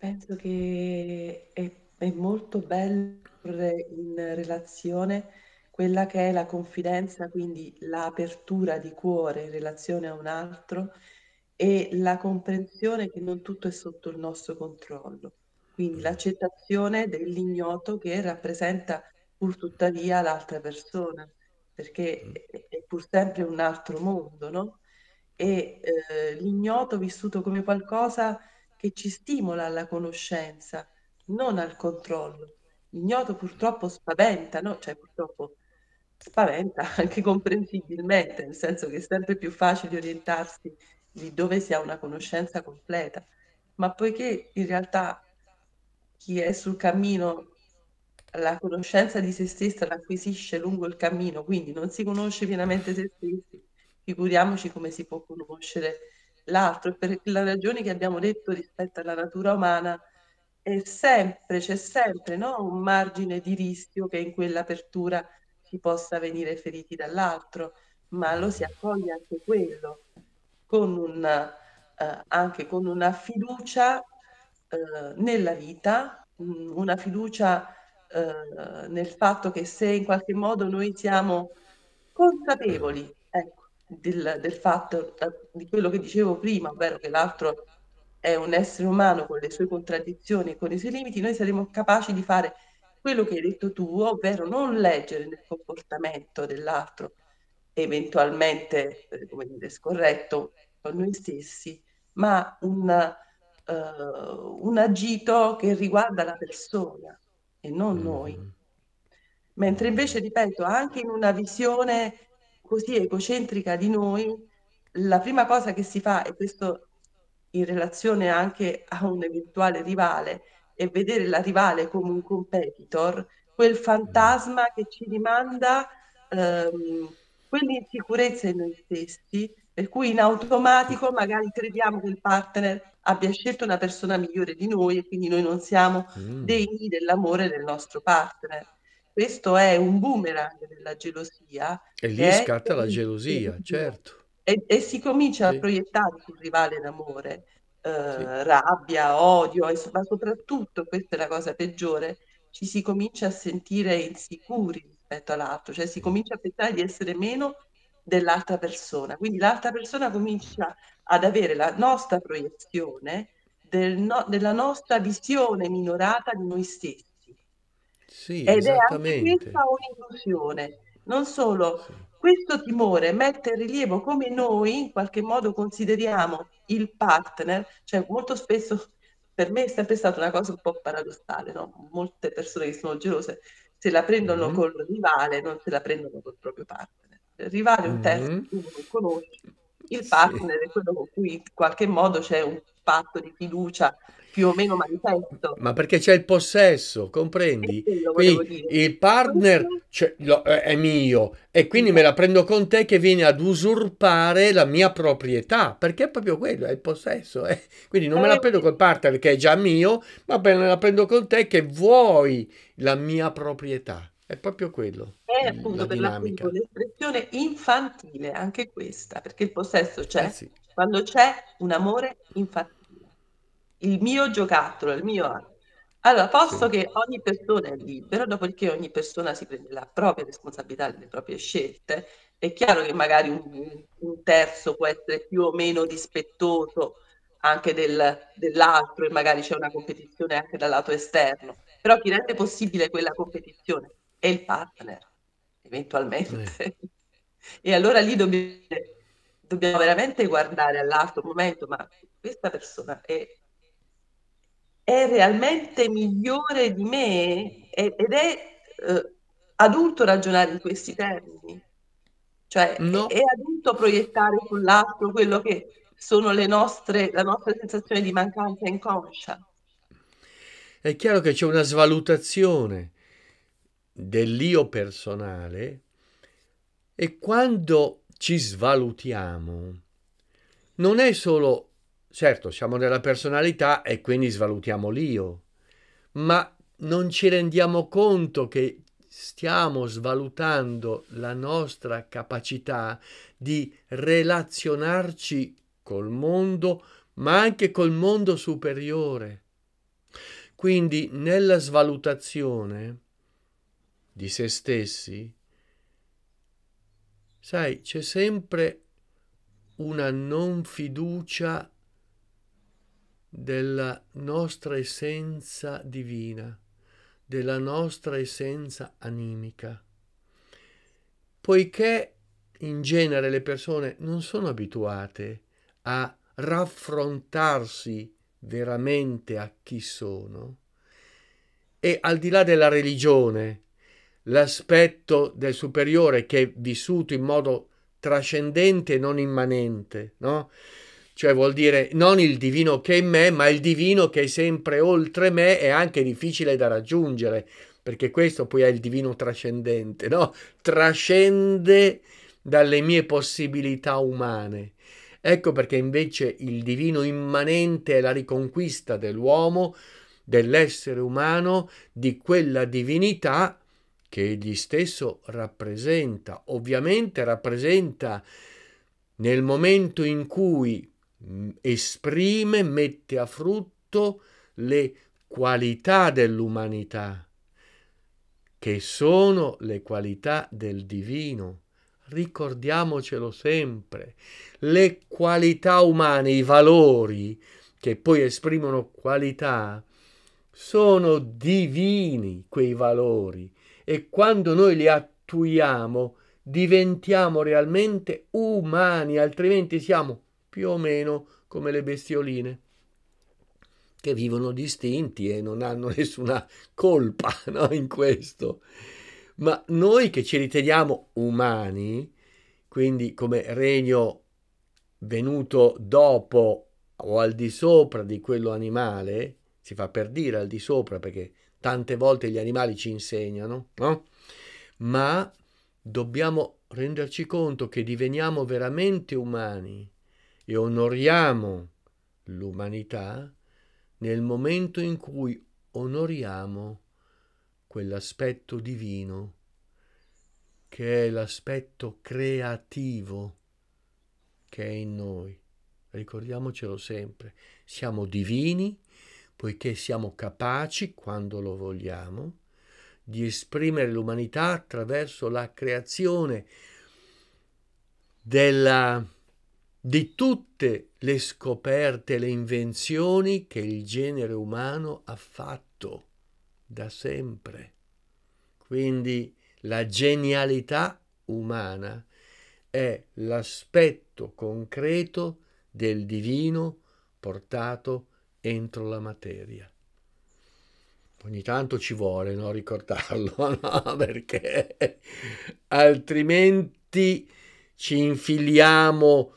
Penso che è, è molto bello porre in relazione quella che è la confidenza, quindi l'apertura di cuore in relazione a un altro e la comprensione che non tutto è sotto il nostro controllo. Quindi mm. l'accettazione dell'ignoto che rappresenta pur tuttavia l'altra persona, perché mm. è pur sempre un altro mondo, no? E eh, l'ignoto vissuto come qualcosa che ci stimola alla conoscenza, non al controllo. L'ignoto purtroppo spaventa, no? Cioè purtroppo spaventa *laughs* anche comprensibilmente, nel senso che è sempre più facile orientarsi di dove si ha una conoscenza completa, ma poiché in realtà chi è sul cammino la conoscenza di se stessa l'acquisisce lungo il cammino, quindi non si conosce pienamente se stessi, figuriamoci come si può conoscere l'altro, per le ragioni che abbiamo detto rispetto alla natura umana, è sempre, c'è sempre no? un margine di rischio che in quell'apertura si possa venire feriti dall'altro, ma lo si accoglie anche quello, con una, eh, anche con una fiducia eh, nella vita, mm, una fiducia eh, nel fatto che se in qualche modo noi siamo consapevoli ecco, del, del fatto di quello che dicevo prima, ovvero che l'altro è un essere umano con le sue contraddizioni e con i suoi limiti, noi saremo capaci di fare quello che hai detto tu, ovvero non leggere nel comportamento dell'altro, eventualmente, eh, come dire, scorretto con noi stessi, ma un, uh, un agito che riguarda la persona e non mm. noi. Mentre invece, ripeto, anche in una visione così egocentrica di noi, la prima cosa che si fa, e questo in relazione anche a un eventuale rivale, è vedere la rivale come un competitor, quel fantasma che ci rimanda ehm, quell'insicurezza in noi stessi, per cui in automatico magari crediamo che il partner abbia scelto una persona migliore di noi e quindi noi non siamo mm. degni dell'amore del nostro partner. Questo è un boomerang della gelosia. E lì scatta la gelosia, certo e, e si comincia sì. a proiettare sul rivale d'amore eh, sì. rabbia, odio, e, ma soprattutto, questa è la cosa peggiore, ci si comincia a sentire insicuri rispetto all'altro, cioè si comincia a pensare di essere meno dell'altra persona. Quindi l'altra persona comincia ad avere la nostra proiezione del no, della nostra visione minorata di noi stessi. Sì, Ed è anche questa un'illusione. Non solo sì. Questo timore mette in rilievo come noi in qualche modo consideriamo il partner, cioè molto spesso per me è sempre stata una cosa un po' paradossale, no? molte persone che sono gelose se la prendono mm-hmm. col rivale, non se la prendono col proprio partner. Il rivale è un testo mm-hmm. che tu non conosci, il partner sì. è quello con cui in qualche modo c'è un patto di fiducia più o meno manifesto. Ma perché c'è il possesso, comprendi? Quindi il partner cioè, lo, è mio e quindi me la prendo con te che viene ad usurpare la mia proprietà, perché è proprio quello, è il possesso. Eh? Quindi non me la eh, prendo col partner che è già mio, ma me la prendo con te che vuoi la mia proprietà. È proprio quello. È eh, appunto la per l'appunto l'espressione infantile, anche questa, perché il possesso c'è eh sì. quando c'è un amore infantile il mio giocattolo, il mio... Allora, posto sì. che ogni persona è libera, dopodiché ogni persona si prende la propria responsabilità, le proprie scelte, è chiaro che magari un, un terzo può essere più o meno dispettoso anche del, dell'altro e magari c'è una competizione anche dal lato esterno, però chi rende possibile quella competizione è il partner, eventualmente. Sì. *laughs* e allora lì dobbiamo, dobbiamo veramente guardare all'altro momento, ma questa persona è è realmente migliore di me ed è eh, adulto ragionare in questi termini. Cioè no. è adulto proiettare sull'altro quello che sono le nostre, la nostra sensazione di mancanza inconscia. È chiaro che c'è una svalutazione dell'io personale e quando ci svalutiamo non è solo Certo, siamo nella personalità e quindi svalutiamo l'io, ma non ci rendiamo conto che stiamo svalutando la nostra capacità di relazionarci col mondo, ma anche col mondo superiore. Quindi nella svalutazione di se stessi, sai, c'è sempre una non fiducia della nostra essenza divina, della nostra essenza animica. Poiché in genere le persone non sono abituate a raffrontarsi veramente a chi sono, e al di là della religione, l'aspetto del superiore che è vissuto in modo trascendente e non immanente, no? cioè vuol dire non il divino che è in me, ma il divino che è sempre oltre me e anche difficile da raggiungere, perché questo poi è il divino trascendente, no? Trascende dalle mie possibilità umane. Ecco perché invece il divino immanente è la riconquista dell'uomo, dell'essere umano, di quella divinità che egli stesso rappresenta. Ovviamente rappresenta nel momento in cui Mm, esprime, mette a frutto le qualità dell'umanità, che sono le qualità del divino. Ricordiamocelo sempre. Le qualità umane, i valori che poi esprimono qualità, sono divini quei valori e quando noi li attuiamo diventiamo realmente umani, altrimenti siamo più o meno come le bestioline che vivono distinti e non hanno *laughs* nessuna colpa no, in questo. Ma noi che ci riteniamo umani, quindi come regno venuto dopo o al di sopra di quello animale, si fa per dire al di sopra perché tante volte gli animali ci insegnano, no? ma dobbiamo renderci conto che diveniamo veramente umani e onoriamo l'umanità nel momento in cui onoriamo quell'aspetto divino che è l'aspetto creativo che è in noi. Ricordiamocelo sempre, siamo divini poiché siamo capaci, quando lo vogliamo, di esprimere l'umanità attraverso la creazione della di tutte le scoperte e le invenzioni che il genere umano ha fatto da sempre. Quindi la genialità umana è l'aspetto concreto del divino portato entro la materia. Ogni tanto ci vuole no, ricordarlo, *laughs* no? perché altrimenti ci infiliamo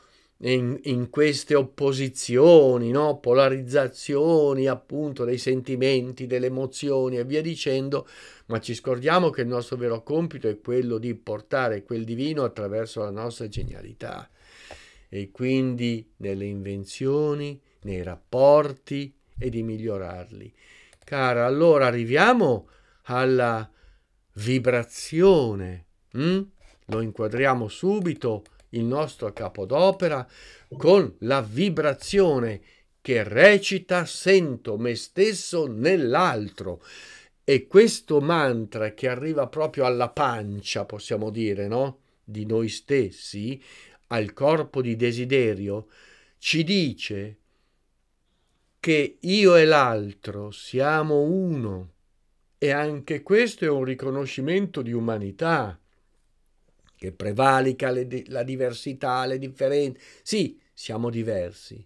in, in queste opposizioni, no? polarizzazioni appunto dei sentimenti, delle emozioni e via dicendo, ma ci scordiamo che il nostro vero compito è quello di portare quel divino attraverso la nostra genialità e quindi nelle invenzioni, nei rapporti e di migliorarli. Cara, allora arriviamo alla vibrazione. Hm? Lo inquadriamo subito il nostro capo d'opera con la vibrazione che recita sento me stesso nell'altro. E questo mantra che arriva proprio alla pancia, possiamo dire, no? Di noi stessi, al corpo di desiderio, ci dice che io e l'altro siamo uno. E anche questo è un riconoscimento di umanità che prevalica le, la diversità, le differenze. Sì, siamo diversi,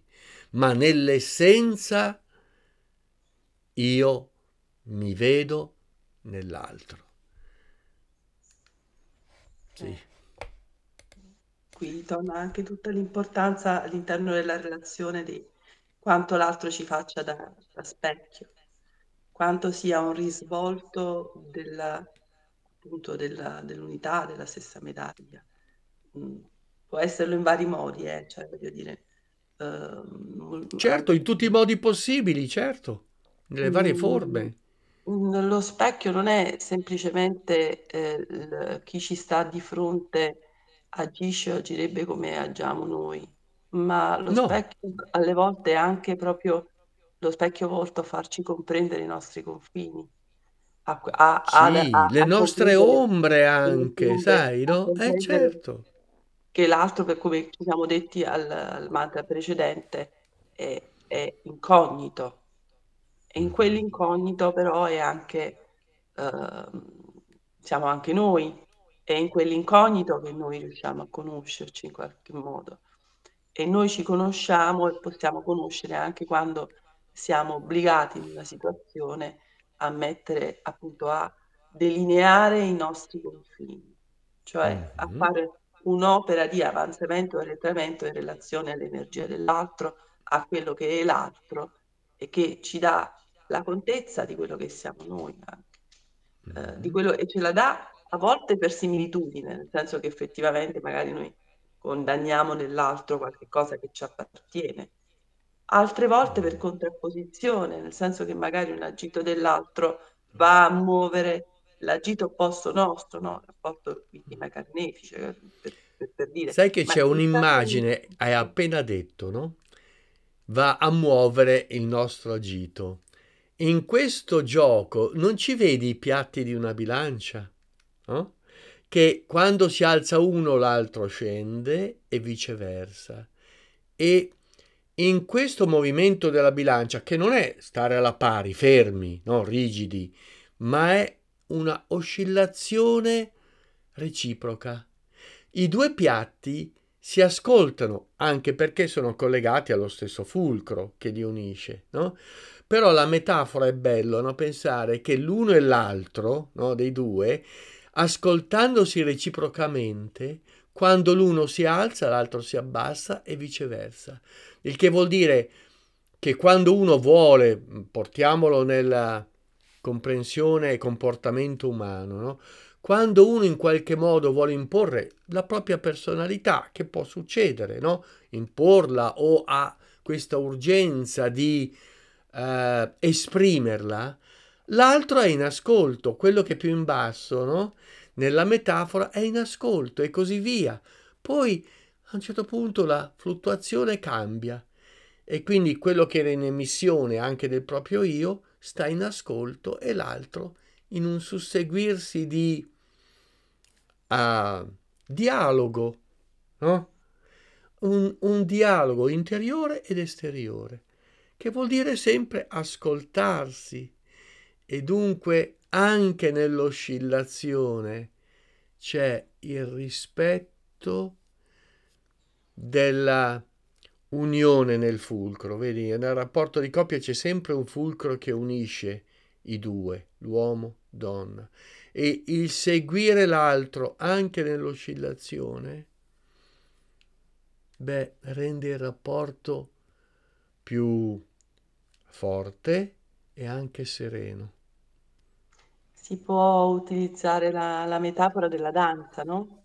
ma nell'essenza io mi vedo nell'altro. Sì. Eh. Qui torna anche tutta l'importanza all'interno della relazione di quanto l'altro ci faccia da, da specchio, quanto sia un risvolto della, appunto della, dell'unità, della stessa medaglia. Mm. Può esserlo in vari modi, eh, cioè voglio dire. Uh, certo, in tutti i modi possibili, certo, nelle varie mm, forme. Mm, lo specchio non è semplicemente eh, chi ci sta di fronte agisce o agirebbe come agiamo noi, ma lo no. specchio alle volte è anche proprio lo specchio volto a farci comprendere i nostri confini a, a, sì, a, le nostre ombre anche, sai, no? Eh certo. Che l'altro, per come ci siamo detti al, al mantra precedente, è, è, incognito. E in mm. quell'incognito però è anche, eh, siamo anche noi, è in quell'incognito che noi riusciamo a conoscerci in qualche modo. E noi ci conosciamo e possiamo conoscere anche quando siamo obbligati in una situazione a mettere, appunto, a delineare i nostri confini, cioè mm-hmm. a mhm. fare un'opera di avanzamento e arretramento in relazione all'energia dell'altro, a quello che è l'altro e che ci dà la contezza di quello che siamo noi anche, eh, mhm. di quello, e ce la dà a volte per similitudine, nel senso che effettivamente magari noi condanniamo nell'altro qualche cosa che ci appartiene, altre volte per contrapposizione, nel senso che magari un agito dell'altro va a muovere l'agito opposto nostro, no? L'apporto vittima mm. carnefice, per, per, per, dire. Sai che c'è un'immagine, in... hai appena detto, no? Va a muovere il nostro agito. In questo gioco non ci vedi i piatti di una bilancia? No? Eh? Che quando si alza uno l'altro scende e viceversa. E in questo movimento della bilancia, che non è stare alla pari, fermi, no, rigidi, ma è una oscillazione reciproca. I due piatti si ascoltano anche perché sono collegati allo stesso fulcro che li unisce, no? Però la metafora è bella, no? Pensare che l'uno e l'altro, no? Dei due, ascoltandosi reciprocamente, quando l'uno si alza, l'altro si abbassa e viceversa. Il che vuol dire che quando uno vuole, portiamolo nella comprensione e comportamento umano, no? quando uno in qualche modo vuole imporre la propria personalità, che può succedere, no? imporla o ha questa urgenza di eh, esprimerla, l'altro è in ascolto, quello che è più in basso, no? nella metafora è in ascolto e così via. Poi a un certo punto la fluttuazione cambia e quindi quello che era in emissione anche del proprio io sta in ascolto e l'altro in un susseguirsi di uh, dialogo, no? un, un dialogo interiore ed esteriore, che vuol dire sempre ascoltarsi e dunque anche nell'oscillazione c'è il rispetto della unione nel fulcro, vedi, nel rapporto di coppia c'è sempre un fulcro che unisce i due, l'uomo, donna, e il seguire l'altro anche nell'oscillazione, beh, rende il rapporto più forte e anche sereno. Si può utilizzare la, la metafora della danza, no?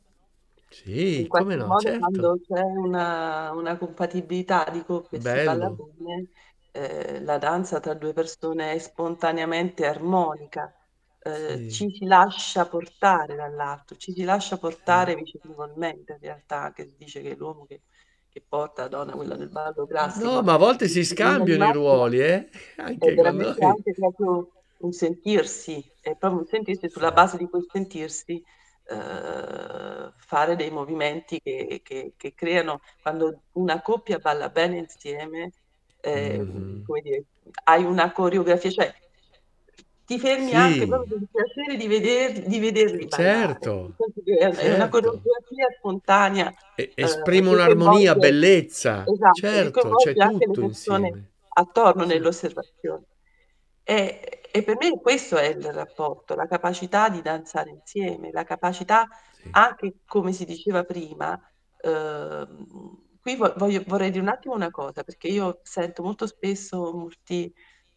Sì, In come no, modo, certo. quando c'è una, una compatibilità di coppie e si balla bene, eh, la danza tra due persone è spontaneamente armonica, eh, Sì, ci si lascia portare dall'altro, ci si lascia eh. portare sì. vicendevolmente, in realtà, che dice che l'uomo che, che porta la donna, quella del ballo classico, No, ma a volte si scambiano i ruoli, eh? è Anche quando... veramente anche proprio un sentirsi, è proprio un sentirsi sulla base di quel sentirsi eh, fare dei movimenti che, che, che, creano, quando una coppia balla bene insieme, eh, mm-hmm. come dire, hai una coreografia, cioè ti fermi sì. anche proprio per il piacere di, veder, di vederli certo, certo, È una certo. coreografia spontanea. E, esprimono eh, armonia, bellezza. Esatto, certo, c'è tutto insieme. attorno nell'osservazione. E, e per me questo è il rapporto, la capacità di danzare insieme, la capacità Sì. anche, come si diceva prima, ehm, qui voglio- vorrei dire un attimo una cosa, perché io sento molto spesso molti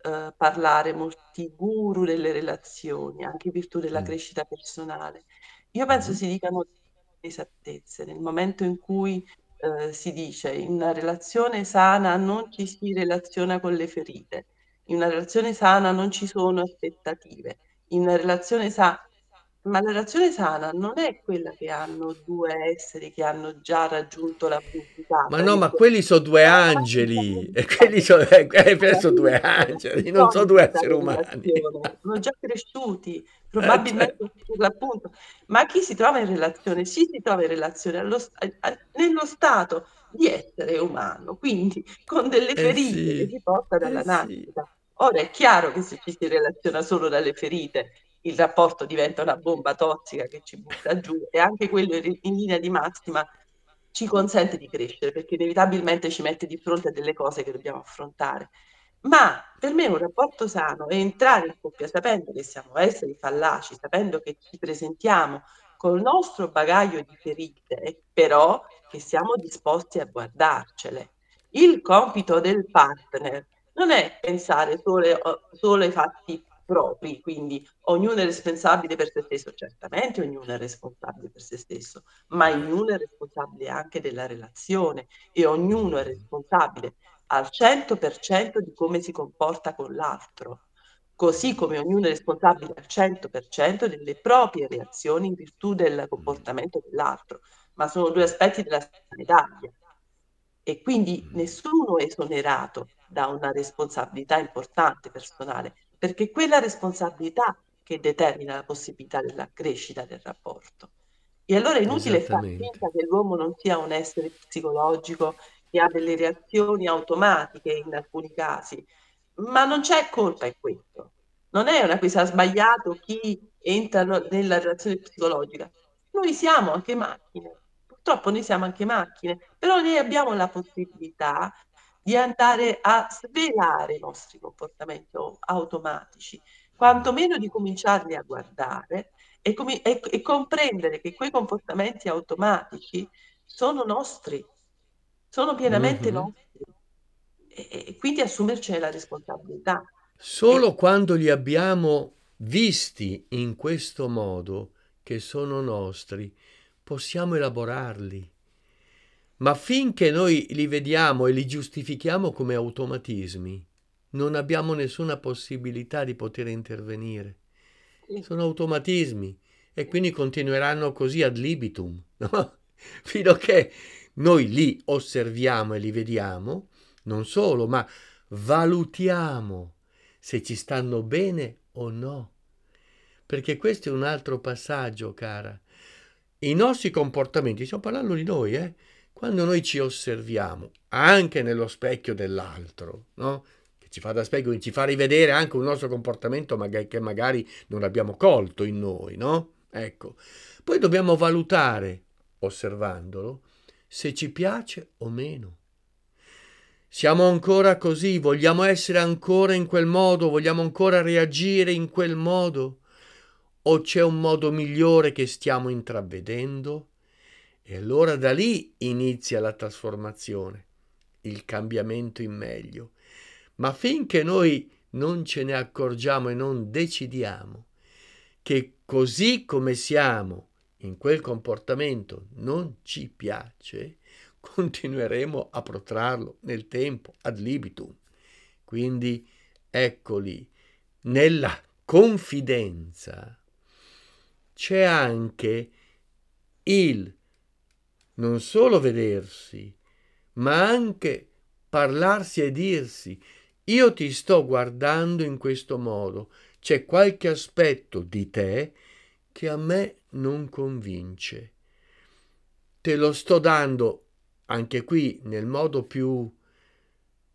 eh, parlare, molti guru delle relazioni, anche in virtù della Mm. crescita personale. Io penso Mhm. si dicano esattezze nel momento in cui eh, si dice in una relazione sana non ci si relaziona con le ferite. In una relazione sana non ci sono aspettative. In una relazione sana ma la relazione sana non è quella che hanno due esseri che hanno già raggiunto la pubblicità. Ma no, ma quelli sono due *laughs* angeli, e quelli eh, sono eh, due *laughs* angeli, non sono due esseri umani. Sono già cresciuti, eh, probabilmente eh, l'appunto. Ma chi si trova in relazione? Sì, si trova in relazione allo, nello stato di essere umano, quindi con delle eh, ferite sì. che si porta dalla nascita. Ora è chiaro che se ci si relaziona solo dalle ferite il rapporto diventa una bomba tossica che ci butta giù e anche quello in linea di massima ci consente di crescere perché inevitabilmente ci mette di fronte a delle cose che dobbiamo affrontare. Ma per me un rapporto sano è entrare in coppia sapendo che siamo esseri fallaci, sapendo che ci presentiamo col nostro bagaglio di ferite, però che siamo disposti a guardarcele. Il compito del partner non è pensare solo, solo ai fatti propri, quindi ognuno è responsabile per se stesso, certamente ognuno è responsabile per se stesso, ma ognuno è responsabile anche della relazione e ognuno è responsabile al 100% di come si comporta con l'altro, così come ognuno è responsabile al 100% delle proprie reazioni in virtù del comportamento dell'altro, ma sono due aspetti della stessa medaglia e quindi nessuno è esonerato da una responsabilità importante personale, perché è quella responsabilità che determina la possibilità della crescita del rapporto. E allora è inutile far finta che l'uomo non sia un essere psicologico che ha delle reazioni automatiche in alcuni casi, ma non c'è colpa in questo. Non è una cosa sbagliata chi entra nella relazione psicologica. Noi siamo anche macchine, purtroppo noi siamo anche macchine, però noi abbiamo la possibilità di andare a svelare i nostri comportamenti automatici, quantomeno di cominciarli a guardare e, com e, e comprendere che quei comportamenti automatici sono nostri, sono pienamente mm -hmm. nostri e, e quindi assumercene la responsabilità. Solo e... quando li abbiamo visti in questo modo che sono nostri, possiamo elaborarli ma finché noi li vediamo e li giustifichiamo come automatismi, non abbiamo nessuna possibilità di poter intervenire. Sono automatismi e quindi continueranno così ad libitum, *laughs* no? fino a che noi li osserviamo e li vediamo, non solo, ma valutiamo se ci stanno bene o no. Perché questo è un altro passaggio, cara. I nostri comportamenti, stiamo parlando di noi, eh? quando noi ci osserviamo anche nello specchio dell'altro, no? che ci fa da specchio, ci fa rivedere anche un nostro comportamento magari, che magari non abbiamo colto in noi, no? Ecco, poi dobbiamo valutare, osservandolo, se ci piace o meno. Siamo ancora così, vogliamo essere ancora in quel modo, vogliamo ancora reagire in quel modo? O c'è un modo migliore che stiamo intravedendo? E allora da lì inizia la trasformazione, il cambiamento in meglio. Ma finché noi non ce ne accorgiamo e non decidiamo che così come siamo in quel comportamento non ci piace, continueremo a protrarlo nel tempo ad libitum. Quindi eccoli, nella confidenza c'è anche il non solo vedersi, ma anche parlarsi e dirsi io ti sto guardando in questo modo, c'è qualche aspetto di te che a me non convince. Te lo sto dando, anche qui, nel modo più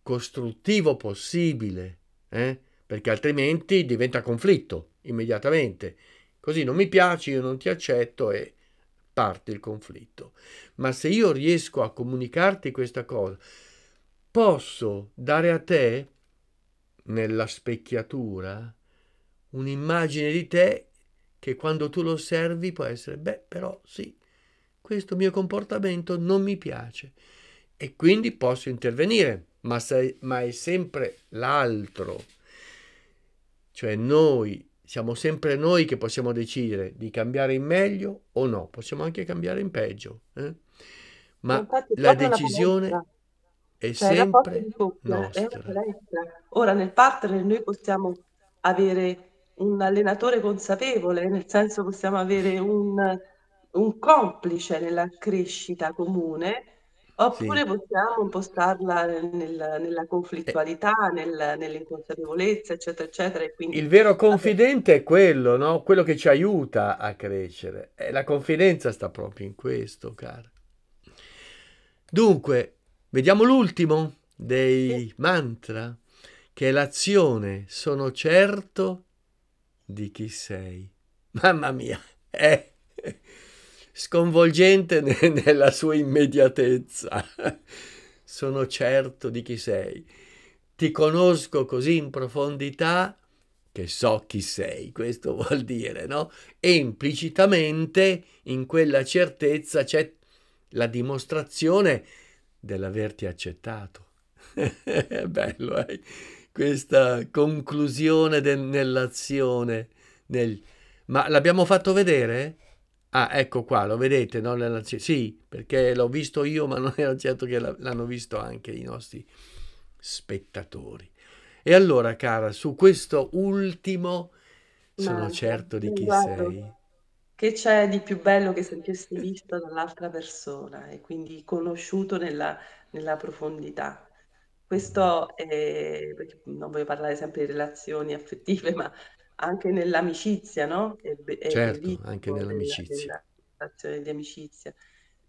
costruttivo possibile, eh? perché altrimenti diventa conflitto immediatamente. Così non mi piaci, io non ti accetto e parte il conflitto. Ma se io riesco a comunicarti questa cosa, posso dare a te, nella specchiatura, un'immagine di te che quando tu lo osservi può essere, beh, però sì, questo mio comportamento non mi piace e quindi posso intervenire, ma, se, ma è sempre l'altro. Cioè noi siamo sempre noi che possiamo decidere di cambiare in meglio o no, possiamo anche cambiare in peggio, eh? ma Infatti, la decisione la è cioè, sempre eh, nostra. È Ora nel partner noi possiamo avere un allenatore consapevole, nel senso possiamo avere un, un complice nella crescita comune Oppure sì. possiamo impostarla nel, nella eh. conflittualità, nel, nell'inconsapevolezza, eccetera, eccetera. E Quindi... Il vero confidente è quello, no? quello che ci aiuta a crescere. E la confidenza sta proprio in questo, cara. Dunque, vediamo l'ultimo dei sì. mantra, che è l'azione. Sono certo di chi sei. Mamma mia! Eh sconvolgente *laughs* nella sua immediatezza. Sono certo di chi sei. Ti conosco così in profondità che so chi sei, questo *laughs* vuol dire, no? E implicitamente in quella certezza c'è la dimostrazione dell'averti accettato. È *laughs* bello, eh? Questa conclusione del, nell'azione. Nel... Ma l'abbiamo fatto vedere? Ah, ecco qua, lo vedete, no? Nella... Sì, perché l'ho visto io, ma *laughs* non ero certo che l'hanno visto anche i nostri spettatori. E allora, cara, su questo ultimo sono ma, certo di chi guardo, sei. Che c'è di più bello che sentirsi visto dall'altra persona e quindi conosciuto nella, nella profondità. Questo è, non voglio parlare sempre di relazioni affettive, ma anche nell'amicizia, no? È, è certo, anche nell'amicizia. Nella relazione di amicizia.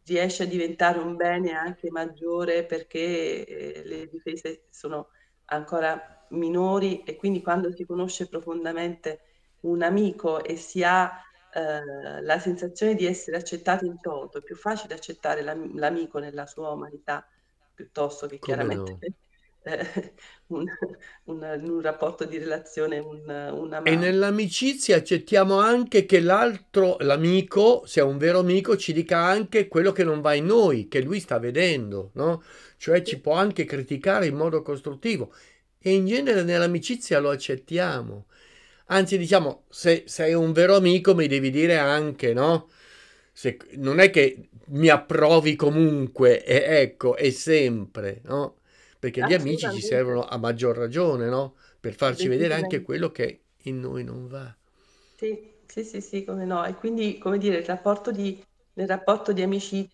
Riesce a diventare un bene anche maggiore perché eh, le difese sono ancora minori e quindi quando si conosce profondamente un amico e si ha eh, la sensazione di essere accettato in toto, è più facile accettare l'amico nella sua umanità piuttosto che Come chiaramente... No? eh, *laughs* un, un, un, rapporto di relazione, un, una E nell'amicizia accettiamo anche che l'altro, l'amico, sia un vero amico, ci dica anche quello che non va in noi, che lui sta vedendo, no? Cioè ci può anche criticare in modo costruttivo. E in genere nell'amicizia lo accettiamo. Anzi, diciamo, se sei un vero amico mi devi dire anche, no? Se, non è che mi approvi comunque, e ecco, e sempre, no? perché gli amici ci servono a maggior ragione, no? Per farci vedere anche quello che in noi non va. Sì, sì, sì, sì, come no. E quindi, come dire, il rapporto di, nel rapporto di amici,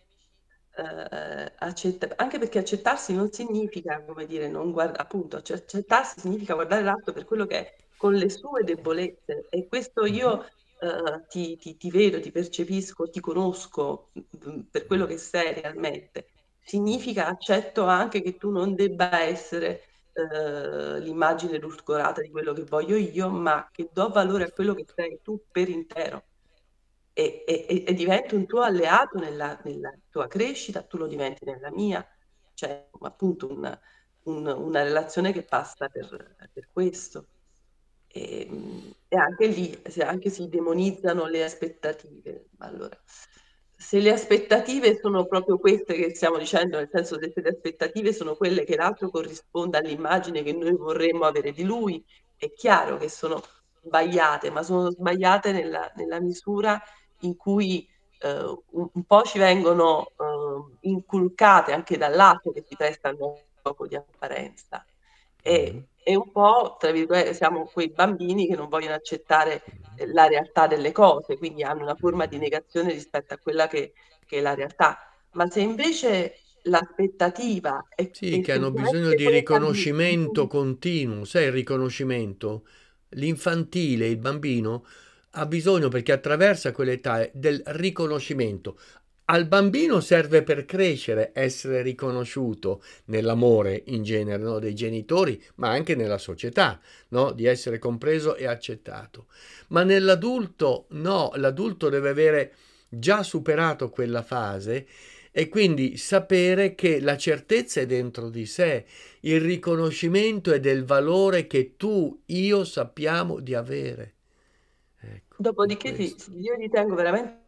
Uh, accetta- anche perché accettarsi non significa, come dire, non guarda, appunto, cioè accettarsi significa guardare l'altro per quello che è, con le sue debolezze. E questo mm-hmm. io uh, ti, ti, ti, vedo, ti percepisco, ti conosco mm, per quello che sei realmente significa accetto anche che tu non debba essere eh, l'immagine edulcorata di quello che voglio io, ma che do valore a quello che sei tu per intero. E, e, e divento un tuo alleato nella, nella, tua crescita, tu lo diventi nella mia, cioè appunto una, un, una relazione che passa per, per questo. E, e, anche lì, anche si demonizzano le aspettative. Allora, se le aspettative sono proprio queste che stiamo dicendo, nel senso che se le aspettative sono quelle che l'altro corrisponda all'immagine che noi vorremmo avere di lui, è chiaro che sono sbagliate, ma sono sbagliate nella, nella misura in cui eh, un, un, po' ci vengono eh, inculcate anche dall'altro che si presta al gioco di apparenza. E mm e un po', tra virgolette, siamo quei bambini che non vogliono accettare eh, la realtà delle cose, quindi hanno una forma di negazione rispetto a quella che, che è la realtà. Ma se invece l'aspettativa è sì, che hanno bisogno di riconoscimento di... continuo, sai il riconoscimento? L'infantile, il bambino ha bisogno perché attraversa quell'età eh, del riconoscimento. Al bambino serve per crescere, essere riconosciuto nell'amore in genere no? dei genitori, ma anche nella società, no? di essere compreso e accettato. Ma nell'adulto no, l'adulto deve avere già superato quella fase e quindi sapere che la certezza è dentro di sé, il riconoscimento è del valore che tu, io sappiamo di avere. Ecco, Dopodiché ti, io ritengo veramente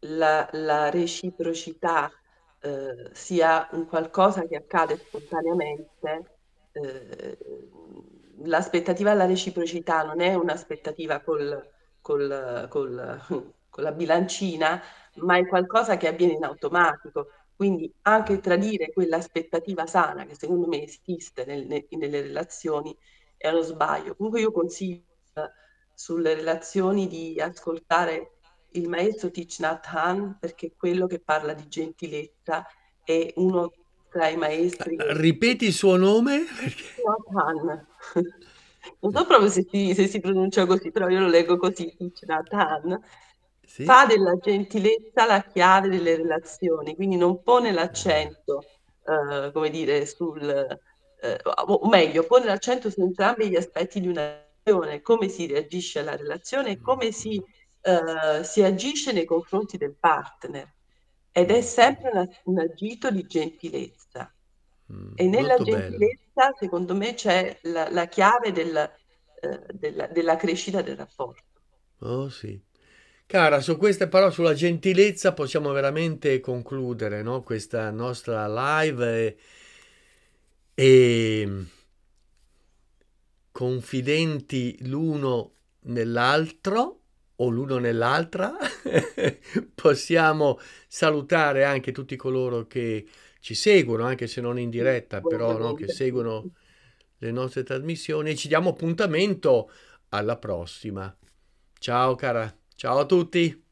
la, la reciprocità eh, sia un qualcosa che accade spontaneamente, eh, l'aspettativa alla reciprocità non è un'aspettativa col, col, col, *laughs* con la bilancina, ma è qualcosa che avviene in automatico. Quindi anche tradire quell'aspettativa sana che secondo me esiste nel, nel, nelle relazioni è uno sbaglio. Comunque io consiglio eh, sulle relazioni di ascoltare il maestro Thich Nhat Han, perché quello che parla di gentilezza è uno tra i maestri. Ah, ripeti il suo nome? Nathan. Non so proprio se si, se si, pronuncia così, però io lo leggo così, Nathan. Sì. Fa della gentilezza la chiave delle relazioni, quindi non pone l'accento, eh, come dire, sul... Eh, o meglio, pone l'accento su entrambi gli aspetti di una relazione, come si reagisce alla relazione e come si eh, si agisce nei confronti del partner ed è mm. sempre una, un agito di gentilezza. Mm, e nella gentilezza, bello. secondo me, c'è la, la chiave del, eh, della, della crescita del rapporto. Oh sì. Cara, su queste parole, sulla gentilezza, possiamo veramente concludere no? questa nostra live e, e mm, confidenti l'uno nell'altro o l'uno nell'altra. *laughs* Possiamo salutare anche tutti coloro che ci seguono, anche se non in diretta, però no, che seguono le nostre trasmissioni e ci diamo appuntamento alla prossima. Ciao cara, ciao a tutti.